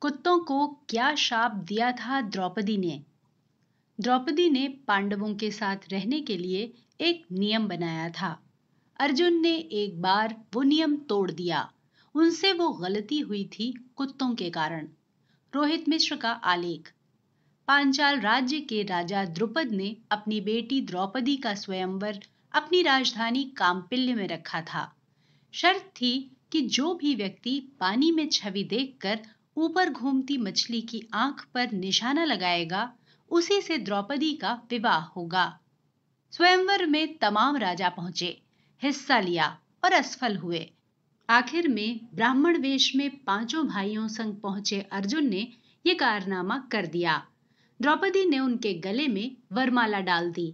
कुत्तों को क्या शाप दिया था द्रौपदी ने द्रौपदी ने पांडवों के साथ रहने के लिए एक नियम बनाया था अर्जुन ने एक बार वो नियम तोड़ दिया उनसे वो गलती हुई थी कुत्तों के कारण रोहित मिश्र का आलेख पांचाल राज्य के राजा द्रुपद ने अपनी बेटी द्रौपदी का स्वयंवर अपनी राजधानी कामपिल्य में रखा था शर्त थी कि जो भी व्यक्ति पानी में छवि देखकर ऊपर घूमती मछली की आंख पर निशाना लगाएगा उसी से द्रौपदी का विवाह होगा स्वयंवर में तमाम राजा पहुंचे हिस्सा लिया और असफल हुए आखिर में ब्राह्मण वेश में पांचों भाइयों संग पहुंचे अर्जुन ने यह कारनामा कर दिया द्रौपदी ने उनके गले में वरमाला डाल दी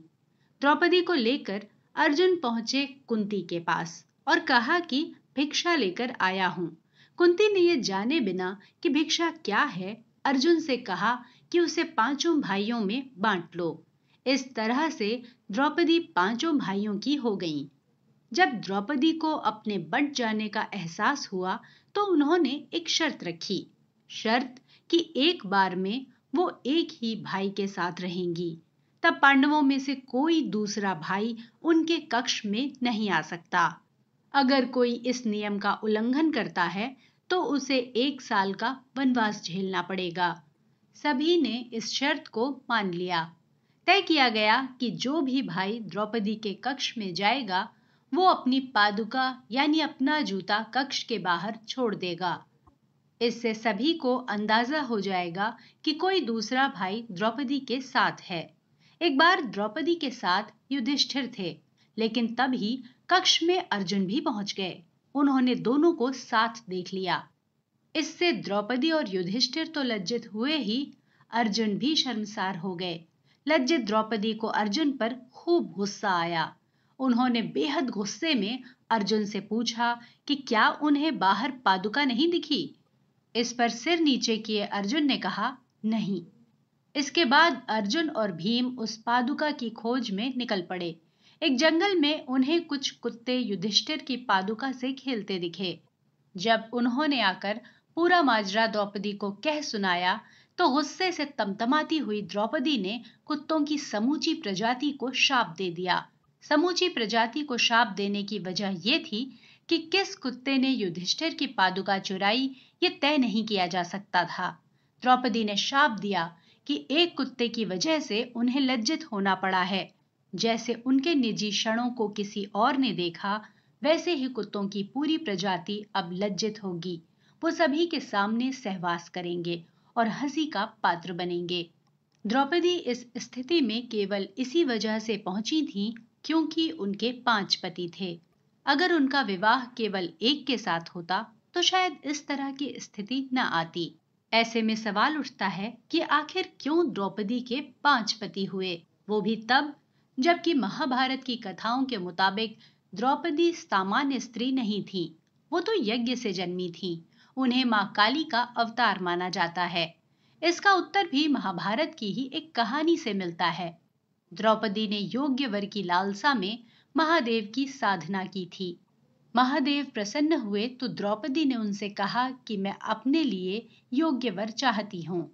द्रौपदी को लेकर अर्जुन पहुंचे कुंती के पास और कहा कि भिक्षा लेकर आया हूं कुंती ने यह जाने बिना कि भिक्षा क्या है अर्जुन से कहा कि उसे पांचों भाइयों में बांट लो इस तरह से द्रौपदी पांचों भाइयों की हो गई जब द्रौपदी को अपने बंट जाने का एहसास हुआ तो उन्होंने एक शर्त रखी शर्त कि एक बार में वो एक ही भाई के साथ रहेंगी तब पांडवों में से कोई दूसरा भाई उनके कक्ष में नहीं आ सकता अगर कोई इस नियम का उल्लंघन करता है तो उसे एक साल का वनवास झेलना पड़ेगा सभी ने इस शर्त को मान लिया तय किया गया कि जो भी भाई द्रौपदी के कक्ष में जाएगा वो अपनी पादुका यानी अपना जूता कक्ष के बाहर छोड़ देगा इससे सभी को अंदाजा हो जाएगा कि कोई दूसरा भाई द्रौपदी के साथ है एक बार द्रौपदी के साथ युधिष्ठिर थे लेकिन तब ही कक्ष में अर्जुन भी पहुंच गए उन्होंने दोनों को साथ देख लिया इससे द्रौपदी और युधिष्ठिर तो लज्जित हुए ही अर्जुन भी शर्मसार हो गए लज्जित द्रौपदी को अर्जुन पर खूब गुस्सा आया उन्होंने बेहद गुस्से में अर्जुन से पूछा कि क्या उन्हें बाहर पादुका नहीं दिखी इस पर सिर नीचे किए अर्जुन ने कहा नहीं इसके बाद अर्जुन और भीम उस पादुका की खोज में निकल पड़े एक जंगल में उन्हें कुछ कुत्ते युधिष्ठिर की पादुका से खेलते दिखे जब उन्होंने आकर पूरा माजरा द्रौपदी को कह सुनाया तो गुस्से से तमतमाती हुई द्रौपदी ने कुत्तों की समूची प्रजाति को शाप दे दिया समूची प्रजाति को शाप देने की वजह यह थी कि किस कुत्ते ने युधिष्ठिर की पादुका चुराई ये तय नहीं किया जा सकता था द्रौपदी ने शाप दिया कि एक कुत्ते की वजह से उन्हें लज्जित होना पड़ा है जैसे उनके निजी क्षणों को किसी और ने देखा वैसे ही कुत्तों की पूरी प्रजाति अब लज्जित होगी वो सभी के सामने सहवास करेंगे और हंसी का पात्र बनेंगे द्रौपदी इस स्थिति में केवल इसी वजह से पहुंची थी क्योंकि उनके पांच पति थे अगर उनका विवाह केवल एक के साथ होता तो शायद इस तरह की स्थिति न आती ऐसे में सवाल उठता है कि आखिर क्यों द्रौपदी के पांच पति हुए वो भी तब जबकि महाभारत की कथाओं के मुताबिक द्रौपदी सामान्य स्त्री नहीं थी वो तो यज्ञ से जन्मी थी उन्हें माँ काली का अवतार माना जाता है इसका उत्तर भी महाभारत की ही एक कहानी से मिलता है द्रौपदी ने योग्य वर की लालसा में महादेव की साधना की थी महादेव प्रसन्न हुए तो द्रौपदी ने उनसे कहा कि मैं अपने लिए योग्य वर चाहती हूँ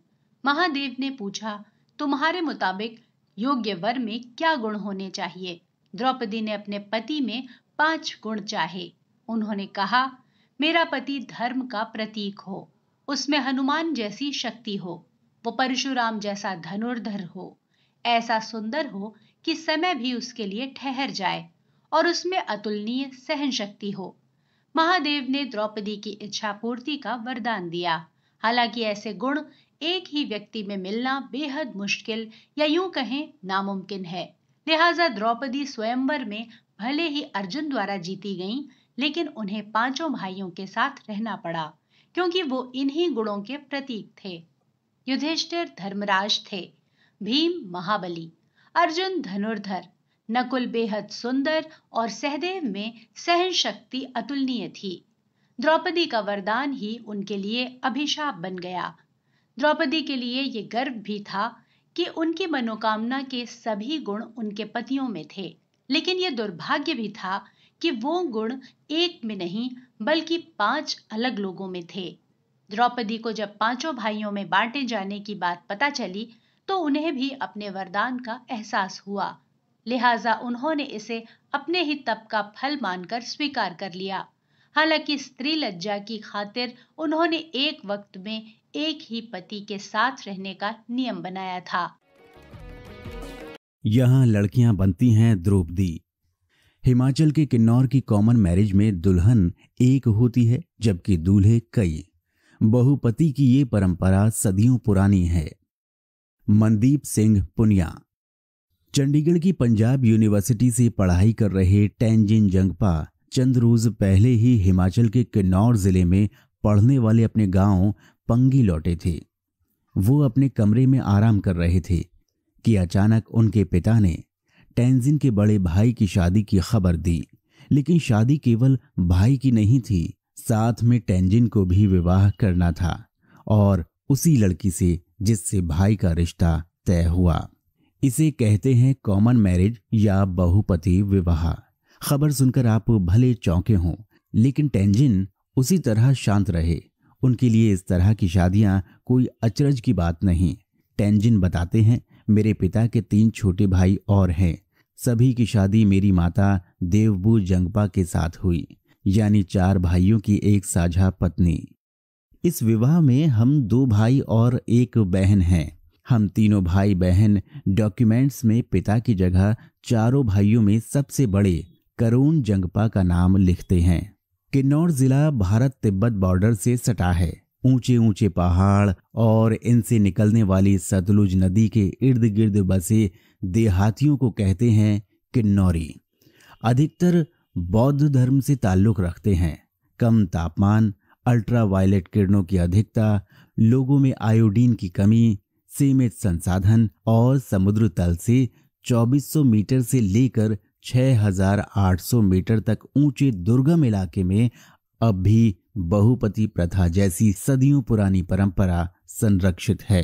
महादेव ने पूछा तुम्हारे मुताबिक योग्य वर में क्या गुण होने चाहिए द्रौपदी ने अपने पति में पांच गुण चाहे उन्होंने कहा मेरा पति धर्म का प्रतीक हो उसमें हनुमान जैसी शक्ति हो वो परशुराम जैसा धनुर्धर हो ऐसा सुंदर हो कि समय भी उसके लिए ठहर जाए और उसमें अतुलनीय सहन शक्ति हो महादेव ने द्रौपदी की इच्छा पूर्ति का वरदान दिया हालांकि ऐसे गुण एक ही व्यक्ति में मिलना बेहद मुश्किल या यूं कहें नामुमकिन है लिहाजा द्रौपदी स्वयंवर में भले ही अर्जुन द्वारा जीती गईं, लेकिन उन्हें पांचों भाइयों के साथ रहना पड़ा क्योंकि वो इन्हीं गुणों के प्रतीक थे युधिष्ठिर धर्मराज थे भीम महाबली अर्जुन धनुर्धर नकुल बेहद सुंदर और सहदेव में सहन शक्ति अतुलनीय थी द्रौपदी का वरदान ही उनके लिए अभिशाप बन गया द्रौपदी के लिए ये गर्व भी था कि उनकी मनोकामना के सभी गुण उनके पतियों में थे लेकिन ये दुर्भाग्य भी था कि वो गुण एक में नहीं बल्कि पांच अलग लोगों में थे द्रौपदी को जब पांचों भाइयों में बांटे जाने की बात पता चली तो उन्हें भी अपने वरदान का एहसास हुआ लिहाजा उन्होंने इसे अपने ही तप का फल मानकर स्वीकार कर लिया हालांकि स्त्री लज्जा की खातिर उन्होंने एक वक्त में एक ही पति के साथ रहने का नियम बनाया था यहाँ लड़कियां बनती हैं द्रौपदी हिमाचल के किन्नौर की कॉमन मैरिज में दुल्हन एक होती है जबकि दूल्हे कई बहुपति की ये परंपरा सदियों पुरानी है मनदीप सिंह पुनिया चंडीगढ़ की पंजाब यूनिवर्सिटी से पढ़ाई कर रहे टेंजिन जंगपा चंद रोज पहले ही हिमाचल के किन्नौर जिले में पढ़ने वाले अपने गांव पंगी लौटे थे वो अपने कमरे में आराम कर रहे थे कि अचानक उनके पिता ने टेंजिन के बड़े भाई की शादी की खबर दी लेकिन शादी केवल भाई की नहीं थी साथ में टेंजिन को भी विवाह करना था और उसी लड़की से जिससे भाई का रिश्ता तय हुआ इसे कहते हैं कॉमन मैरिज या बहुपति विवाह खबर सुनकर आप भले चौंके हों लेकिन टेंजिन उसी तरह शांत रहे उनके लिए इस तरह की शादियां कोई अचरज की बात नहीं टेंजिन बताते हैं मेरे पिता के तीन छोटे भाई और हैं सभी की शादी मेरी माता देवबू जंगपा के साथ हुई यानी चार भाइयों की एक साझा पत्नी इस विवाह में हम दो भाई और एक बहन हैं हम तीनों भाई बहन डॉक्यूमेंट्स में पिता की जगह चारों भाइयों में सबसे बड़े करुण जंगपा का नाम लिखते हैं किन्नौर जिला भारत तिब्बत बॉर्डर से सटा है ऊंचे ऊंचे पहाड़ और इनसे निकलने वाली सतलुज नदी के इर्द गिर्द बसे देहातियों को कहते हैं किन्नौरी अधिकतर बौद्ध धर्म से ताल्लुक रखते हैं कम तापमान अल्ट्रावायलेट किरणों की अधिकता लोगों में आयोडीन की कमी सीमित संसाधन और समुद्र तल से 2400 मीटर से लेकर 6,800 मीटर तक ऊंचे दुर्गम इलाके में अब भी बहुपति प्रथा जैसी सदियों पुरानी परंपरा संरक्षित है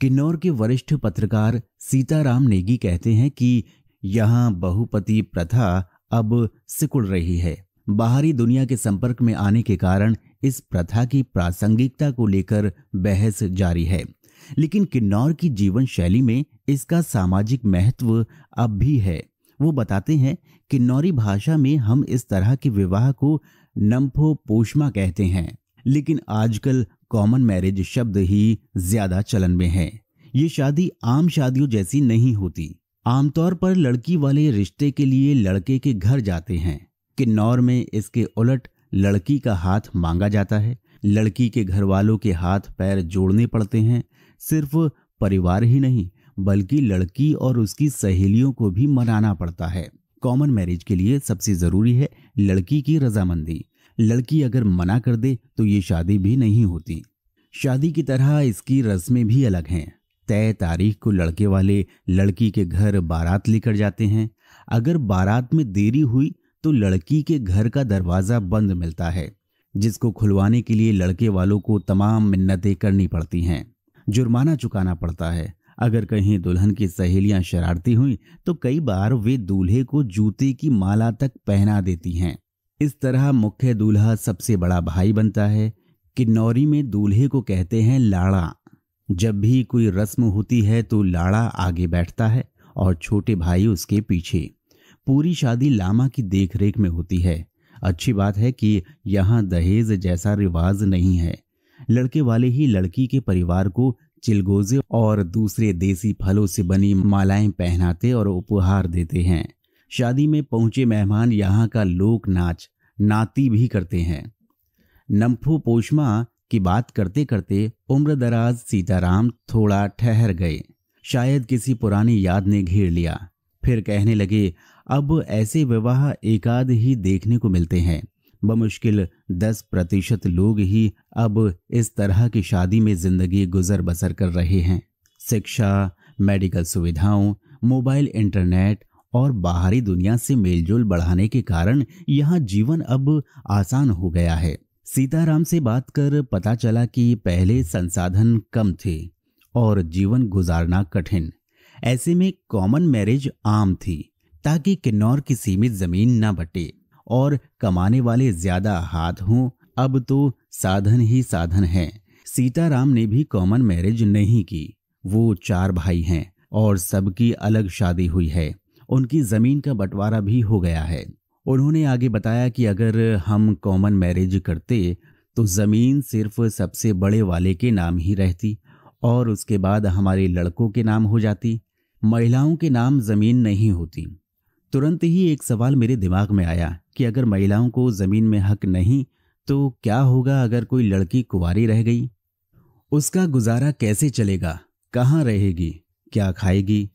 किन्नौर के वरिष्ठ पत्रकार सीताराम नेगी कहते हैं कि यहाँ बहुपति प्रथा अब सिकुड़ रही है बाहरी दुनिया के संपर्क में आने के कारण इस प्रथा की प्रासंगिकता को लेकर बहस जारी है लेकिन किन्नौर की जीवन शैली में इसका सामाजिक महत्व अब भी है वो बताते हैं कि नौरी भाषा में हम इस तरह के विवाह को नम्फो पोषमा कहते हैं लेकिन आजकल कॉमन मैरिज शब्द ही ज्यादा चलन में है ये शादी आम शादियों जैसी नहीं होती आमतौर पर लड़की वाले रिश्ते के लिए लड़के के घर जाते हैं किन्नौर में इसके उलट लड़की का हाथ मांगा जाता है लड़की के घर वालों के हाथ पैर जोड़ने पड़ते हैं सिर्फ परिवार ही नहीं बल्कि लड़की और उसकी सहेलियों को भी मनाना पड़ता है कॉमन मैरिज के लिए सबसे ज़रूरी है लड़की की रजामंदी लड़की अगर मना कर दे तो ये शादी भी नहीं होती शादी की तरह इसकी रस्में भी अलग हैं तय तारीख को लड़के वाले लड़की के घर बारात लेकर जाते हैं अगर बारात में देरी हुई तो लड़की के घर का दरवाज़ा बंद मिलता है जिसको खुलवाने के लिए लड़के वालों को तमाम मिन्नतें करनी पड़ती हैं जुर्माना चुकाना पड़ता है अगर कहीं दुल्हन की सहेलियां शरारती हुई तो कई बार वे दूल्हे को जूते की माला तक पहना देती हैं इस तरह मुख्य दूल्हा सबसे बड़ा भाई बनता है किन्नौरी में दूल्हे को कहते हैं लाड़ा जब भी कोई रस्म होती है तो लाड़ा आगे बैठता है और छोटे भाई उसके पीछे पूरी शादी लामा की देखरेख में होती है अच्छी बात है कि यहाँ दहेज जैसा रिवाज नहीं है लड़के वाले ही लड़की के परिवार को चिलगोजे और दूसरे देसी फलों से बनी मालाएं पहनाते और उपहार देते हैं शादी में पहुंचे मेहमान यहाँ का लोक नाच नाती भी करते हैं नम्फू पोषमा की बात करते करते उम्रदराज सीताराम थोड़ा ठहर गए शायद किसी पुरानी याद ने घेर लिया फिर कहने लगे अब ऐसे विवाह एकाध ही देखने को मिलते हैं बमुश्किल दस प्रतिशत लोग ही अब इस तरह की शादी में ज़िंदगी गुजर बसर कर रहे हैं शिक्षा मेडिकल सुविधाओं मोबाइल इंटरनेट और बाहरी दुनिया से मेलजोल बढ़ाने के कारण यहाँ जीवन अब आसान हो गया है सीताराम से बात कर पता चला कि पहले संसाधन कम थे और जीवन गुजारना कठिन ऐसे में कॉमन मैरिज आम थी ताकि किन्नौर की सीमित जमीन न बटे और कमाने वाले ज्यादा हाथ हों अब तो साधन ही साधन है सीताराम ने भी कॉमन मैरिज नहीं की वो चार भाई हैं और सबकी अलग शादी हुई है उनकी ज़मीन का बंटवारा भी हो गया है उन्होंने आगे बताया कि अगर हम कॉमन मैरिज करते तो ज़मीन सिर्फ सबसे बड़े वाले के नाम ही रहती और उसके बाद हमारे लड़कों के नाम हो जाती महिलाओं के नाम ज़मीन नहीं होती तुरंत ही एक सवाल मेरे दिमाग में आया कि अगर महिलाओं को ज़मीन में हक नहीं तो क्या होगा अगर कोई लड़की कुंवारी रह गई उसका गुजारा कैसे चलेगा कहाँ रहेगी क्या खाएगी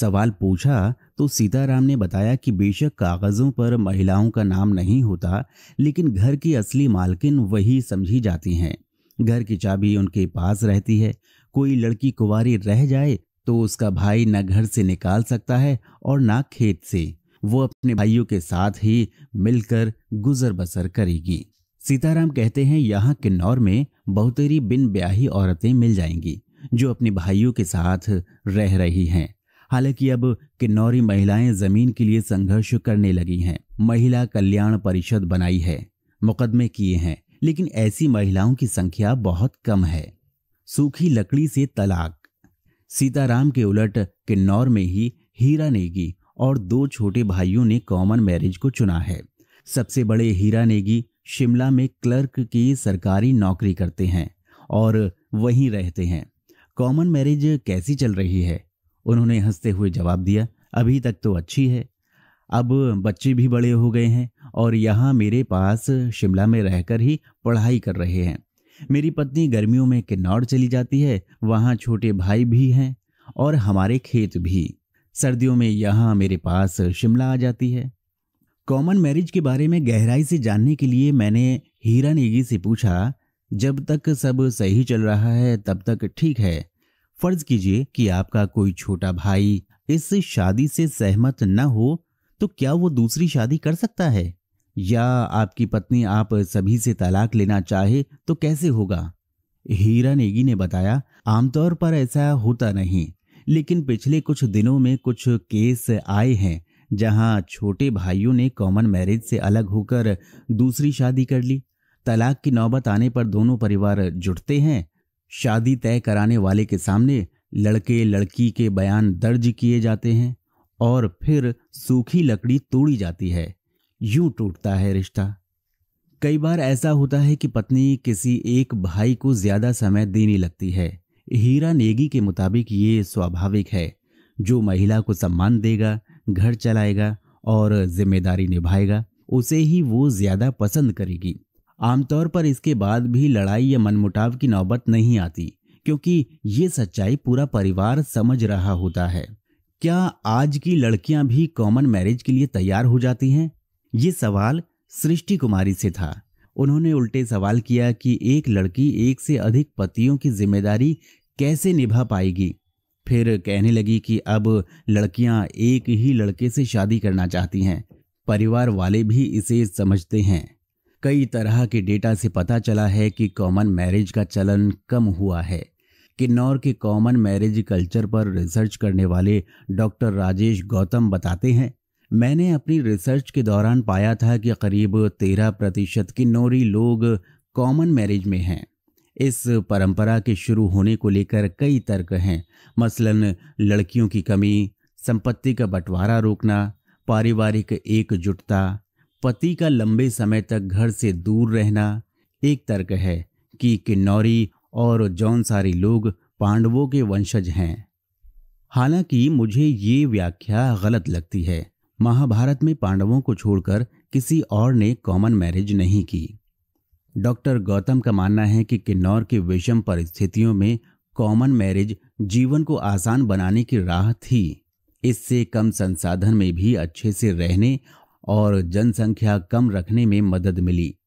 सवाल पूछा तो सीताराम ने बताया कि बेशक कागज़ों पर महिलाओं का नाम नहीं होता लेकिन घर की असली मालकिन वही समझी जाती हैं घर की चाबी उनके पास रहती है कोई लड़की कुंवारी रह जाए तो उसका भाई न घर से निकाल सकता है और ना खेत से वो अपने भाइयों के साथ ही मिलकर गुजर बसर करेगी सीताराम कहते हैं यहाँ किन्नौर में बहुतेरी बिन ब्याही औरतें मिल जाएंगी जो अपने भाइयों के साथ रह रही हैं हालांकि अब किन्नौरी महिलाएं जमीन के लिए संघर्ष करने लगी हैं महिला कल्याण परिषद बनाई है मुकदमे किए हैं लेकिन ऐसी महिलाओं की संख्या बहुत कम है सूखी लकड़ी से तलाक सीताराम के उलट किन्नौर में ही हीरा नेगी और दो छोटे भाइयों ने कॉमन मैरिज को चुना है सबसे बड़े हीरा नेगी शिमला में क्लर्क की सरकारी नौकरी करते हैं और वहीं रहते हैं कॉमन मैरिज कैसी चल रही है उन्होंने हंसते हुए जवाब दिया अभी तक तो अच्छी है अब बच्चे भी बड़े हो गए हैं और यहाँ मेरे पास शिमला में रहकर ही पढ़ाई कर रहे हैं मेरी पत्नी गर्मियों में किन्नौर चली जाती है वहाँ छोटे भाई भी हैं और हमारे खेत भी सर्दियों में यहाँ मेरे पास शिमला आ जाती है कॉमन मैरिज के बारे में गहराई से जानने के लिए मैंने हीरा नेगी से पूछा जब तक सब सही चल रहा है तब तक ठीक है फर्ज कीजिए कि आपका कोई छोटा भाई इस शादी से सहमत न हो तो क्या वो दूसरी शादी कर सकता है या आपकी पत्नी आप सभी से तलाक लेना चाहे तो कैसे होगा हीरा नेगी ने बताया आमतौर पर ऐसा होता नहीं लेकिन पिछले कुछ दिनों में कुछ केस आए हैं जहां छोटे भाइयों ने कॉमन मैरिज से अलग होकर दूसरी शादी कर ली तलाक की नौबत आने पर दोनों परिवार जुटते हैं शादी तय कराने वाले के सामने लड़के लड़की के बयान दर्ज किए जाते हैं और फिर सूखी लकड़ी तोड़ी जाती है यूं टूटता है रिश्ता कई बार ऐसा होता है कि पत्नी किसी एक भाई को ज्यादा समय देने लगती है हीरा नेगी के मुताबिक ये स्वाभाविक है जो महिला को सम्मान देगा घर चलाएगा और जिम्मेदारी निभाएगा उसे ही वो ज्यादा पसंद करेगी आमतौर पर इसके बाद भी लड़ाई या मनमुटाव की नौबत नहीं आती क्योंकि ये सच्चाई पूरा परिवार समझ रहा होता है क्या आज की लड़कियां भी कॉमन मैरिज के लिए तैयार हो जाती हैं ये सवाल सृष्टि कुमारी से था उन्होंने उल्टे सवाल किया कि एक लड़की एक से अधिक पतियों की जिम्मेदारी कैसे निभा पाएगी फिर कहने लगी कि अब लड़कियां एक ही लड़के से शादी करना चाहती हैं परिवार वाले भी इसे समझते हैं कई तरह के डेटा से पता चला है कि कॉमन मैरिज का चलन कम हुआ है किन्नौर के कॉमन मैरिज कल्चर पर रिसर्च करने वाले डॉक्टर राजेश गौतम बताते हैं मैंने अपनी रिसर्च के दौरान पाया था कि करीब तेरह प्रतिशत किन्नौरी लोग कॉमन मैरिज में हैं इस परंपरा के शुरू होने को लेकर कई तर्क हैं मसलन लड़कियों की कमी संपत्ति का बंटवारा रोकना पारिवारिक एकजुटता पति का लंबे समय तक घर से दूर रहना एक तर्क है कि किन्नौरी और जौनसारी लोग पांडवों के वंशज हैं हालांकि मुझे ये व्याख्या गलत लगती है महाभारत में पांडवों को छोड़कर किसी और ने कॉमन मैरिज नहीं की डॉक्टर गौतम का मानना है कि किन्नौर की विषम परिस्थितियों में कॉमन मैरिज जीवन को आसान बनाने की राह थी इससे कम संसाधन में भी अच्छे से रहने और जनसंख्या कम रखने में मदद मिली